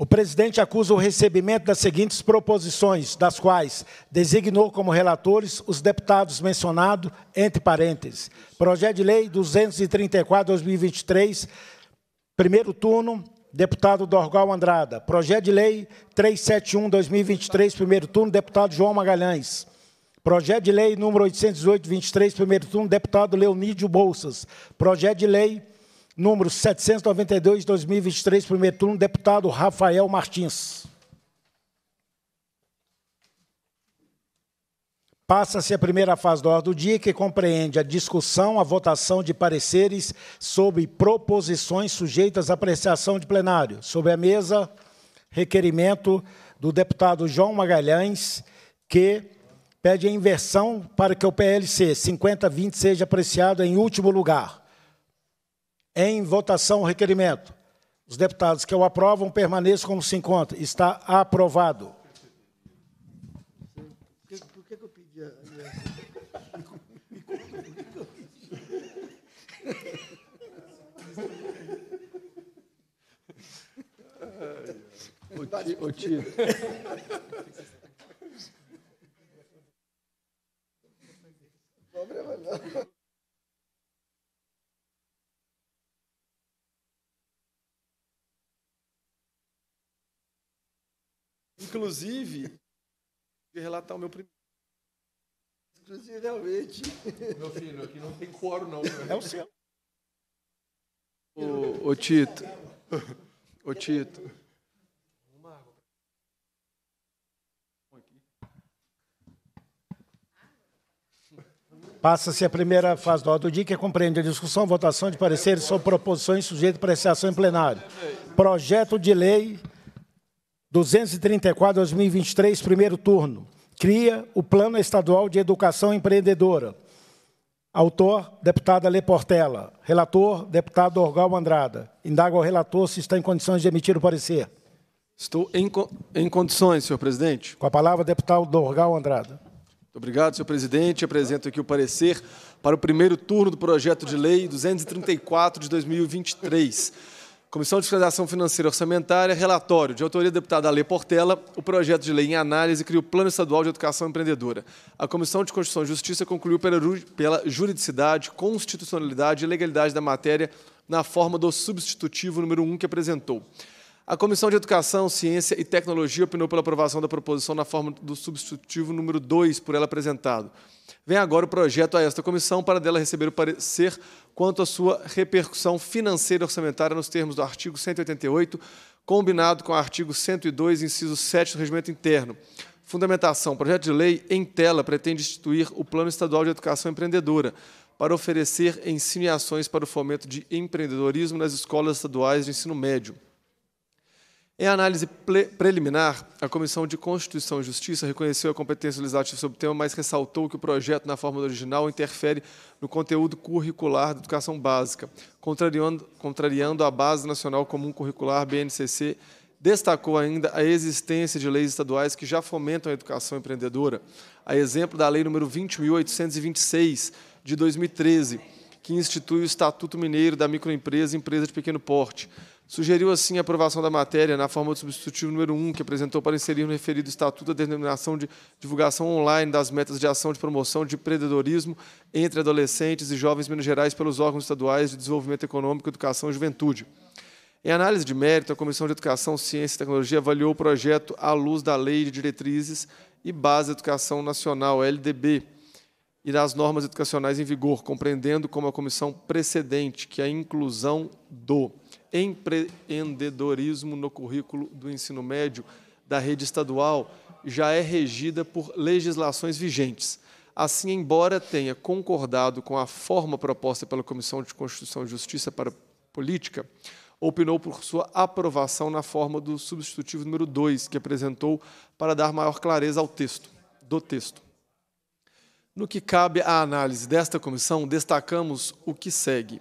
O presidente acusa o recebimento das seguintes proposições, das quais designou como relatores os deputados mencionados, entre parênteses. Projeto de Lei 234-2023, primeiro turno, deputado Dorgal Andrada. Projeto de Lei 371-2023, primeiro turno, deputado João Magalhães. Projeto de Lei número 808 23 primeiro turno, deputado Leonídio Bolsas. Projeto de Lei número 792 de 2023, primeiro turno, deputado Rafael Martins. Passa-se a primeira fase da ordem do dia, que compreende a discussão, a votação de pareceres sobre proposições sujeitas à apreciação de plenário. Sobre a mesa, requerimento do deputado João Magalhães, que pede a inversão para que o PLC 5020 seja apreciado em último lugar. Em votação, o requerimento. Os deputados que o aprovam permaneçam como se encontra. Está aprovado. Por que, eu pedi a Ô, Tito. Problema não. Inclusive, de relatar o meu primeiro. Inclusive, realmente. Meu filho, aqui não tem coro, não. Né? É o seu. Ô, Tito. Ô, Tito. Passa-se a primeira fase do ordem do dia, que compreende a discussão, votação de pareceres sobre proposições sujeitas a apreciação em plenário. Projeto de lei 234, 2023, primeiro turno. Cria o Plano Estadual de Educação Empreendedora. Autor, deputada Lê Portela. Relator, deputado Orgal Andrada. Indaga ao relator se está em condições de emitir o parecer. Estou em, em condições, senhor presidente. Com a palavra, deputado Orgal Andrada. Muito obrigado, senhor presidente. Apresento aqui o parecer para o primeiro turno do projeto de lei 234 de 2023 Comissão de Fiscalização Financeira e Orçamentária, relatório de autoria da deputada Alê Portela, o projeto de lei em análise cria o Plano Estadual de Educação Empreendedora. A Comissão de Constituição e Justiça concluiu pela, pela juridicidade, constitucionalidade e legalidade da matéria na forma do substitutivo número 1 que apresentou. A Comissão de Educação, Ciência e Tecnologia opinou pela aprovação da proposição na forma do substitutivo número 2 por ela apresentado. Vem agora o projeto a esta comissão para dela receber o parecer quanto à sua repercussão financeira e orçamentária nos termos do artigo 188, combinado com o artigo 102, inciso 7 do Regimento Interno. Fundamentação. projeto de lei em tela pretende instituir o Plano Estadual de Educação Empreendedora para oferecer ensino e ações para o fomento de empreendedorismo nas escolas estaduais de ensino médio. Em análise preliminar, a Comissão de Constituição e Justiça reconheceu a competência legislativa sobre o tema, mas ressaltou que o projeto, na forma original, interfere no conteúdo curricular da educação básica, contrariando, contrariando a Base Nacional Comum Curricular, BNCC, destacou ainda a existência de leis estaduais que já fomentam a educação empreendedora, a exemplo da Lei nº 20.826, de 2013, que institui o Estatuto Mineiro da Microempresa e Empresa de Pequeno Porte, sugeriu assim a aprovação da matéria na forma do substitutivo número 1, que apresentou para inserir no referido estatuto a denominação de divulgação online das metas de ação de promoção de empreendedorismo entre adolescentes e jovens Minas Gerais pelos órgãos estaduais de desenvolvimento econômico, educação e juventude. Em análise de mérito, a Comissão de Educação, Ciência e Tecnologia avaliou o projeto à luz da Lei de Diretrizes e Base da Educação Nacional, LDB, e das normas educacionais em vigor, compreendendo como a comissão precedente que é a inclusão do empreendedorismo no currículo do ensino médio da rede estadual já é regida por legislações vigentes. Assim, embora tenha concordado com a forma proposta pela Comissão de Constituição e Justiça para Política, opinou por sua aprovação na forma do substitutivo número 2, que apresentou para dar maior clareza ao texto, do texto. No que cabe à análise desta comissão, destacamos o que segue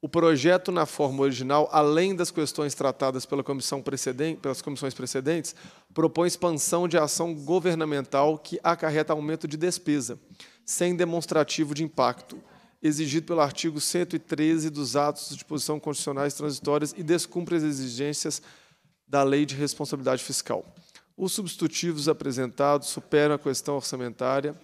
o projeto na forma original, além das questões tratadas pela comissão precedente, pelas comissões precedentes, propõe expansão de ação governamental que acarreta aumento de despesa, sem demonstrativo de impacto, exigido pelo artigo 113 dos atos de disposição constitucionais transitórias e descumpre as exigências da Lei de Responsabilidade Fiscal. Os substitutivos apresentados superam a questão orçamentária.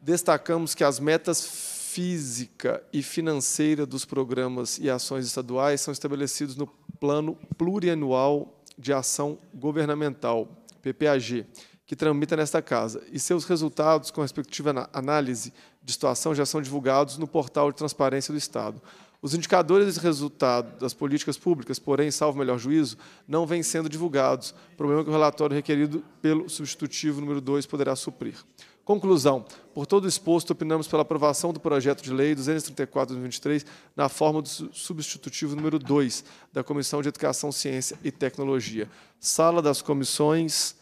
Destacamos que as metas física e financeira dos programas e ações estaduais são estabelecidos no Plano Plurianual de Ação Governamental, PPAG, que tramita nesta Casa, e seus resultados com respectiva análise de situação já são divulgados no portal de transparência do Estado. Os indicadores de resultado das políticas públicas, porém, salvo melhor juízo, não vêm sendo divulgados, problema que o relatório requerido pelo substitutivo número 2 poderá suprir. Conclusão. Por todo exposto, opinamos pela aprovação do projeto de lei 234-2023 na forma do substitutivo número 2 da Comissão de Educação, Ciência e Tecnologia. Sala das Comissões,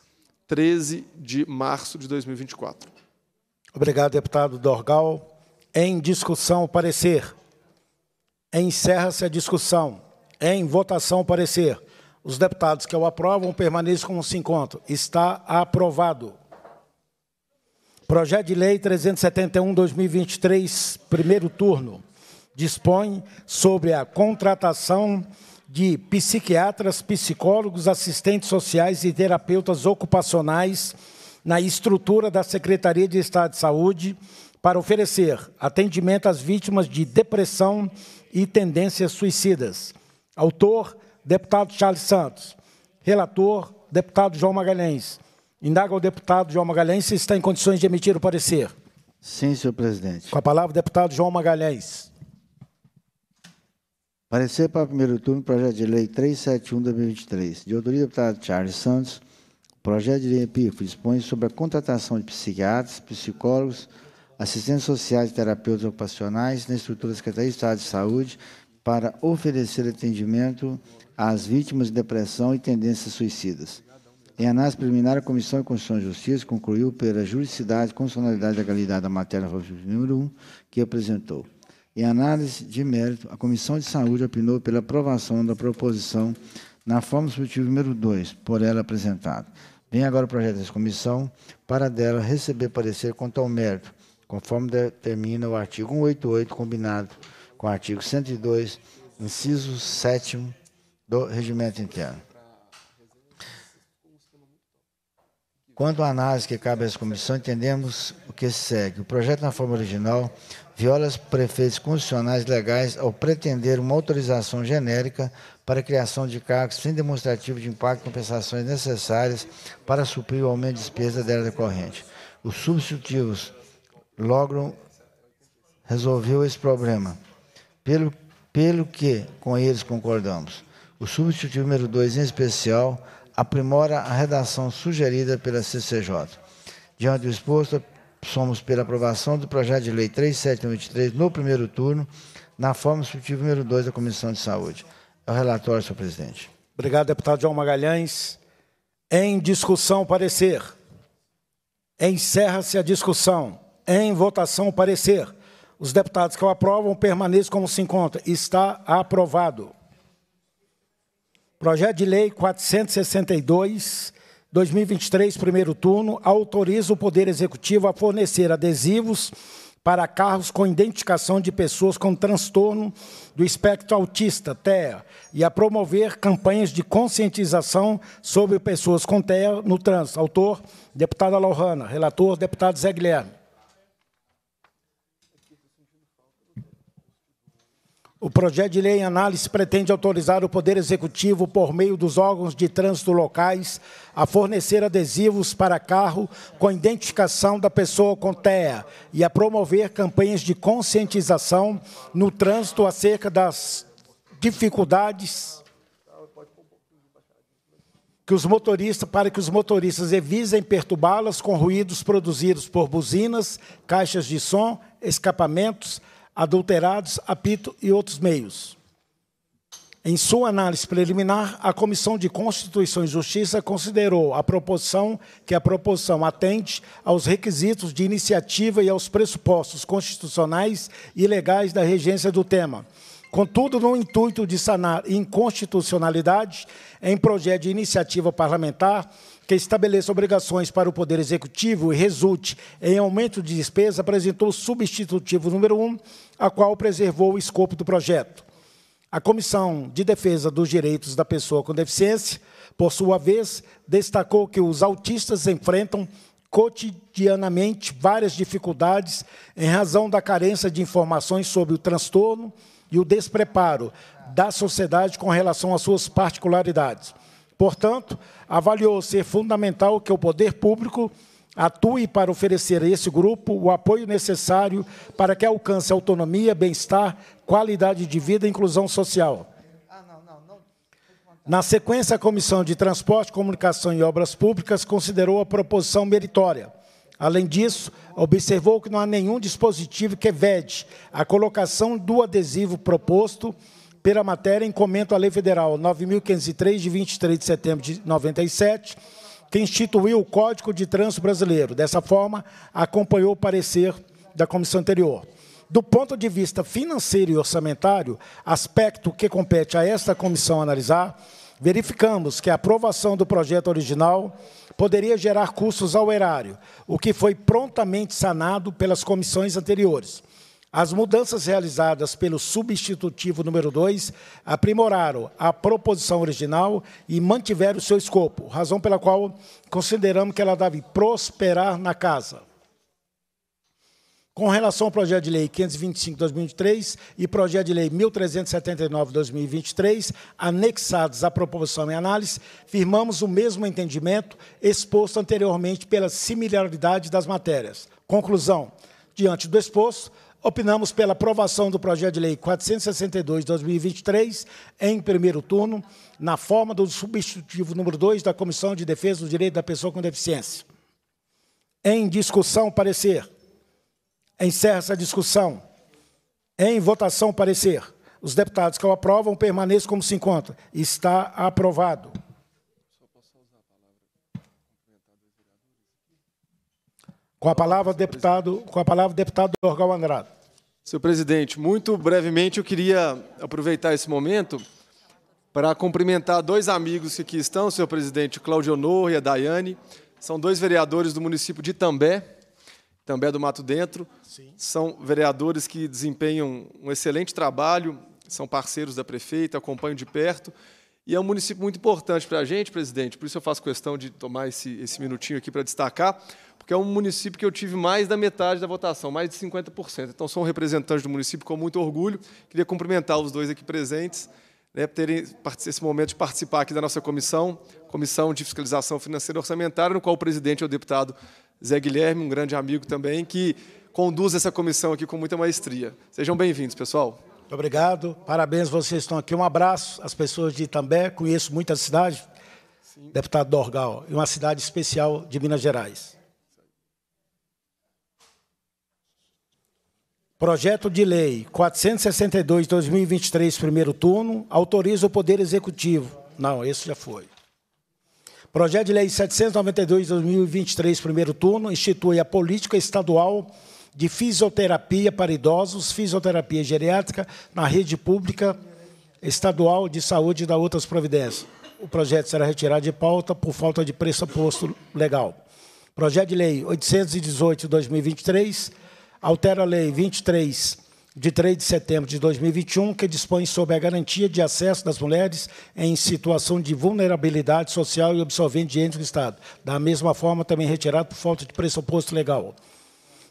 13 de março de 2024. Obrigado, deputado Dorgal. Em discussão, parecer. Encerra-se a discussão. Em votação, parecer. Os deputados que o aprovam permaneçam como se encontram. Está aprovado. Projeto de Lei 371-2023, primeiro turno, dispõe sobre a contratação de psiquiatras, psicólogos, assistentes sociais e terapeutas ocupacionais na estrutura da Secretaria de Estado de Saúde para oferecer atendimento às vítimas de depressão e tendências suicidas. Autor, deputado Charles Santos. Relator, deputado João Magalhães. Indaga o deputado João Magalhães se está em condições de emitir o parecer. Sim, senhor presidente. Com a palavra, o deputado João Magalhães. Parecer para o primeiro turno, projeto de lei 371-2023, de autoria do deputado Charles Santos, projeto de lei EPIFO dispõe sobre a contratação de psiquiatras, psicólogos, assistentes sociais e terapeutas ocupacionais na estrutura da Secretaria de Estado de Saúde para oferecer atendimento às vítimas de depressão e tendências suicidas em análise preliminar, a Comissão de Constituição e Justiça concluiu pela juridicidade constitucionalidade e legalidade da matéria número 1 que apresentou. Em análise de mérito, a Comissão de Saúde opinou pela aprovação da proposição na forma substitutiva número 2, por ela apresentada. Vem agora o projeto dessa comissão para dela receber parecer quanto ao mérito, conforme determina o artigo 188, combinado com o artigo 102, inciso 7 do Regimento Interno. Quanto à análise que cabe a essa comissão, entendemos o que segue. O projeto, na forma original, viola os prefeitos constitucionais legais ao pretender uma autorização genérica para a criação de cargos sem demonstrativo de impacto e compensações necessárias para suprir o aumento de despesa dela decorrente. Os substitutivos logram resolver esse problema, pelo, pelo que com eles concordamos. O substitutivo número 2, em especial, aprimora a redação sugerida pela CCJ. Diante do exposto, somos pela aprovação do projeto de lei 3723 no primeiro turno, na forma substitutiva número 2 da Comissão de Saúde. É o relatório, senhor presidente. Obrigado, deputado João Magalhães. Em discussão, parecer. Encerra-se a discussão. Em votação, parecer. Os deputados que o aprovam permaneçam como se encontra. Está aprovado. Projeto de Lei 462, 2023, primeiro turno, autoriza o Poder Executivo a fornecer adesivos para carros com identificação de pessoas com transtorno do espectro autista, TEA, e a promover campanhas de conscientização sobre pessoas com TEA no trânsito. Autor, deputada Lohana. Relator, deputado Zé Guilherme. O projeto de lei em análise pretende autorizar o Poder Executivo, por meio dos órgãos de trânsito locais, a fornecer adesivos para carro com identificação da pessoa com TEA e a promover campanhas de conscientização no trânsito acerca das dificuldades que os motoristas, para que os motoristas evisem perturbá-las com ruídos produzidos por buzinas, caixas de som, escapamentos, adulterados, apito e outros meios. Em sua análise preliminar, a Comissão de Constituição e Justiça considerou a proposição que a proposição atende aos requisitos de iniciativa e aos pressupostos constitucionais e legais da regência do tema Contudo, no intuito de sanar inconstitucionalidades em projeto de iniciativa parlamentar que estabeleça obrigações para o Poder Executivo e resulte em aumento de despesa, apresentou o substitutivo número 1, a qual preservou o escopo do projeto. A Comissão de Defesa dos Direitos da Pessoa com Deficiência, por sua vez, destacou que os autistas enfrentam cotidianamente várias dificuldades em razão da carência de informações sobre o transtorno, e o despreparo da sociedade com relação às suas particularidades. Portanto, avaliou ser fundamental que o poder público atue para oferecer a esse grupo o apoio necessário para que alcance autonomia, bem-estar, qualidade de vida e inclusão social. Na sequência, a Comissão de Transporte, Comunicação e Obras Públicas considerou a proposição meritória Além disso, observou que não há nenhum dispositivo que vede a colocação do adesivo proposto pela matéria em comento à Lei Federal 9.503, de 23 de setembro de 97, que instituiu o Código de Trânsito Brasileiro. Dessa forma, acompanhou o parecer da comissão anterior. Do ponto de vista financeiro e orçamentário, aspecto que compete a esta comissão analisar, verificamos que a aprovação do projeto original poderia gerar custos ao erário, o que foi prontamente sanado pelas comissões anteriores. As mudanças realizadas pelo substitutivo número 2 aprimoraram a proposição original e mantiveram seu escopo, razão pela qual consideramos que ela deve prosperar na casa. Com relação ao projeto de lei 525/2023 e projeto de lei 1379/2023, anexados à proposição em análise, firmamos o mesmo entendimento exposto anteriormente pela similaridade das matérias. Conclusão: diante do exposto, opinamos pela aprovação do projeto de lei 462/2023 em primeiro turno, na forma do substitutivo número 2 da Comissão de Defesa do Direito da Pessoa com Deficiência. Em discussão, parecer Encerra essa discussão. Em votação, parecer. Os deputados que o aprovam permaneçam como se encontra. Está aprovado. Com a palavra, deputado, com a palavra, deputado Dorgal Andrade. Senhor presidente, muito brevemente eu queria aproveitar esse momento para cumprimentar dois amigos que aqui estão, senhor presidente, Claudio Honor e a Daiane. São dois vereadores do município de També, também é do Mato Dentro. Sim. São vereadores que desempenham um excelente trabalho, são parceiros da prefeita, acompanham de perto. E é um município muito importante para a gente, presidente, por isso eu faço questão de tomar esse, esse minutinho aqui para destacar, porque é um município que eu tive mais da metade da votação, mais de 50%. Então, sou um representante do município com muito orgulho. Queria cumprimentar os dois aqui presentes, né, por terem esse momento de participar aqui da nossa comissão, Comissão de Fiscalização Financeira e Orçamentária, no qual o presidente é o deputado Zé Guilherme, um grande amigo também, que conduz essa comissão aqui com muita maestria. Sejam bem-vindos, pessoal. Muito obrigado, parabéns, vocês estão aqui. Um abraço às pessoas de Itambé, conheço muitas cidades, Sim. deputado Dorgal, e uma cidade especial de Minas Gerais. Projeto de Lei 462, 2023, primeiro turno, autoriza o Poder Executivo. Não, esse já foi. Projeto de Lei 792 2023, primeiro turno, institui a política estadual de fisioterapia para idosos, fisioterapia geriátrica na rede pública estadual de saúde da outras providências. O projeto será retirado de pauta por falta de pressuposto legal. Projeto de Lei 818 2023 altera a Lei 23 de 3 de setembro de 2021, que dispõe sobre a garantia de acesso das mulheres em situação de vulnerabilidade social e absorvente de ente do Estado. Da mesma forma, também retirado por falta de pressuposto legal.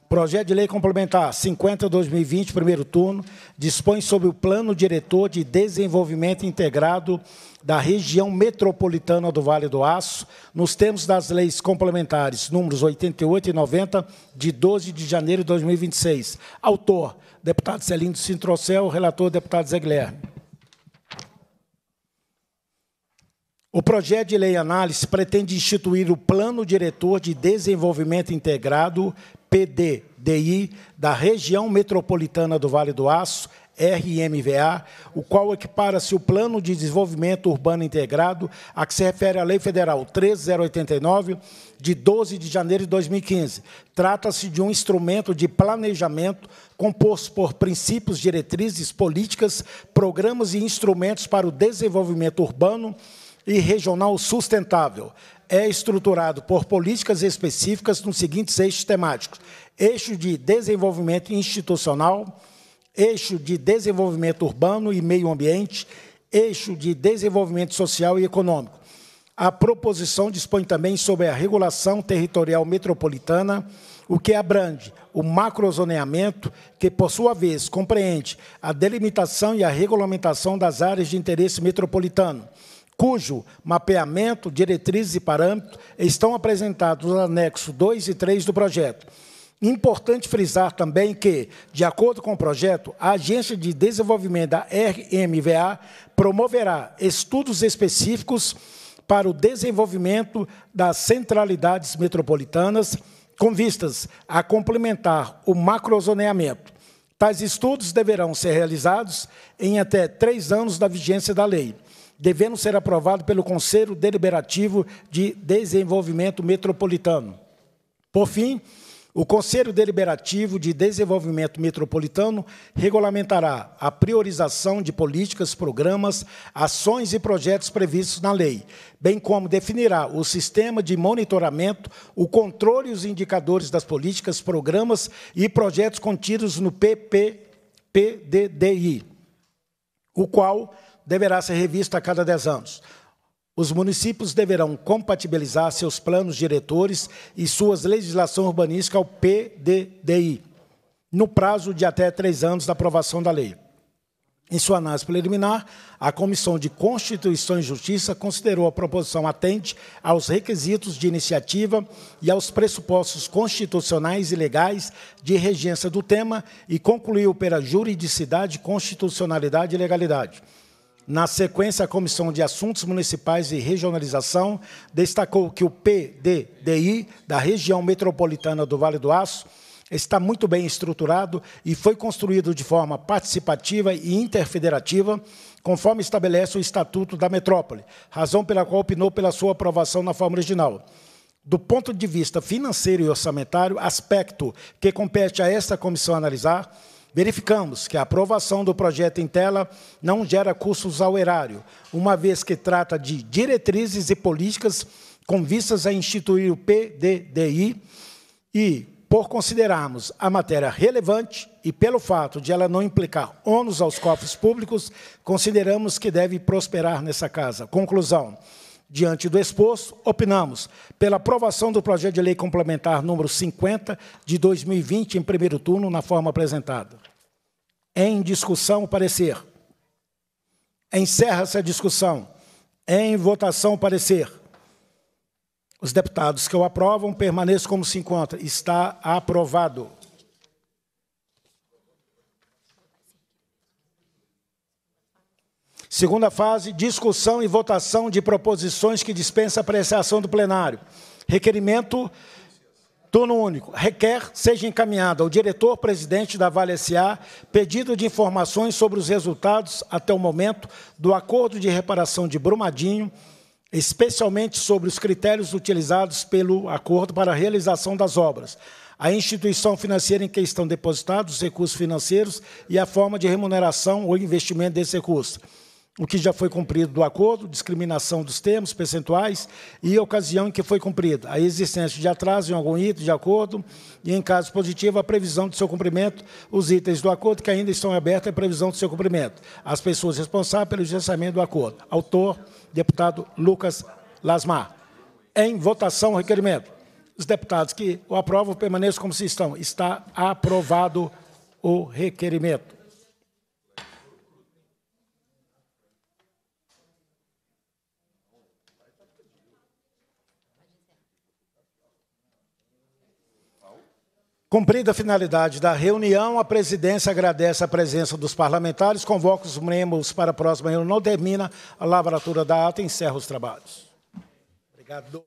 Projeto de Lei Complementar 50-2020, primeiro turno, dispõe sobre o Plano Diretor de Desenvolvimento Integrado da Região Metropolitana do Vale do Aço, nos termos das leis complementares números 88 e 90, de 12 de janeiro de 2026. Autor, deputado Celindo Sintrocel, relator, deputado Zé Guilherme. O projeto de lei análise pretende instituir o Plano Diretor de Desenvolvimento Integrado PDDI da região metropolitana do Vale do Aço, RMVA, o qual equipara-se o Plano de Desenvolvimento Urbano Integrado, a que se refere a Lei Federal 13089, de 12 de janeiro de 2015. Trata-se de um instrumento de planejamento composto por princípios, diretrizes, políticas, programas e instrumentos para o desenvolvimento urbano e regional sustentável, é estruturado por políticas específicas nos seguintes eixos temáticos: eixo de desenvolvimento institucional, eixo de desenvolvimento urbano e meio ambiente, eixo de desenvolvimento social e econômico. A proposição dispõe também sobre a regulação territorial metropolitana, o que abrange o macrozoneamento, que, por sua vez, compreende a delimitação e a regulamentação das áreas de interesse metropolitano, cujo mapeamento, diretrizes e parâmetros estão apresentados no anexo 2 e 3 do projeto. Importante frisar também que, de acordo com o projeto, a Agência de Desenvolvimento da RMVA promoverá estudos específicos para o desenvolvimento das centralidades metropolitanas com vistas a complementar o macrozoneamento. Tais estudos deverão ser realizados em até três anos da vigência da lei devendo ser aprovado pelo Conselho Deliberativo de Desenvolvimento Metropolitano. Por fim, o Conselho Deliberativo de Desenvolvimento Metropolitano regulamentará a priorização de políticas, programas, ações e projetos previstos na lei, bem como definirá o sistema de monitoramento, o controle e os indicadores das políticas, programas e projetos contidos no PPPDDI, o qual deverá ser revista a cada 10 anos. Os municípios deverão compatibilizar seus planos diretores e suas legislação urbanística ao PDDI, no prazo de até três anos da aprovação da lei. Em sua análise preliminar, a Comissão de Constituição e Justiça considerou a proposição atente aos requisitos de iniciativa e aos pressupostos constitucionais e legais de regência do tema e concluiu pela juridicidade, constitucionalidade e legalidade. Na sequência, a Comissão de Assuntos Municipais e Regionalização destacou que o PDDI da região metropolitana do Vale do Aço está muito bem estruturado e foi construído de forma participativa e interfederativa, conforme estabelece o Estatuto da Metrópole, razão pela qual opinou pela sua aprovação na forma original. Do ponto de vista financeiro e orçamentário, aspecto que compete a esta comissão analisar, Verificamos que a aprovação do projeto em tela não gera custos ao erário, uma vez que trata de diretrizes e políticas com vistas a instituir o PDDI e, por considerarmos a matéria relevante e pelo fato de ela não implicar ônus aos cofres públicos, consideramos que deve prosperar nessa casa. Conclusão. Diante do exposto, opinamos pela aprovação do projeto de lei complementar número 50 de 2020 em primeiro turno, na forma apresentada. Em discussão, o parecer. Encerra-se a discussão. Em votação, o parecer. Os deputados que o aprovam permaneçam como se encontra. Está aprovado. Segunda fase, discussão e votação de proposições que dispensa apreciação do plenário. Requerimento, turno único. Requer seja encaminhado ao diretor-presidente da Vale S.A. pedido de informações sobre os resultados, até o momento, do acordo de reparação de Brumadinho, especialmente sobre os critérios utilizados pelo acordo para a realização das obras a instituição financeira em que estão depositados os recursos financeiros e a forma de remuneração ou investimento desse recurso o que já foi cumprido do acordo, discriminação dos termos percentuais e a ocasião em que foi cumprida, a existência de atraso em algum item de acordo e, em caso positivo, a previsão de seu cumprimento, os itens do acordo que ainda estão abertos e a previsão de seu cumprimento, as pessoas responsáveis pelo gerenciamento do acordo. Autor, deputado Lucas Lasmar. Em votação, requerimento. Os deputados que o aprovam permaneçam como se estão. Está aprovado o requerimento. Cumprida a finalidade da reunião, a presidência agradece a presença dos parlamentares, convoca os membros para a próxima reunião, não termina a lavratura da ata e encerra os trabalhos. Obrigado.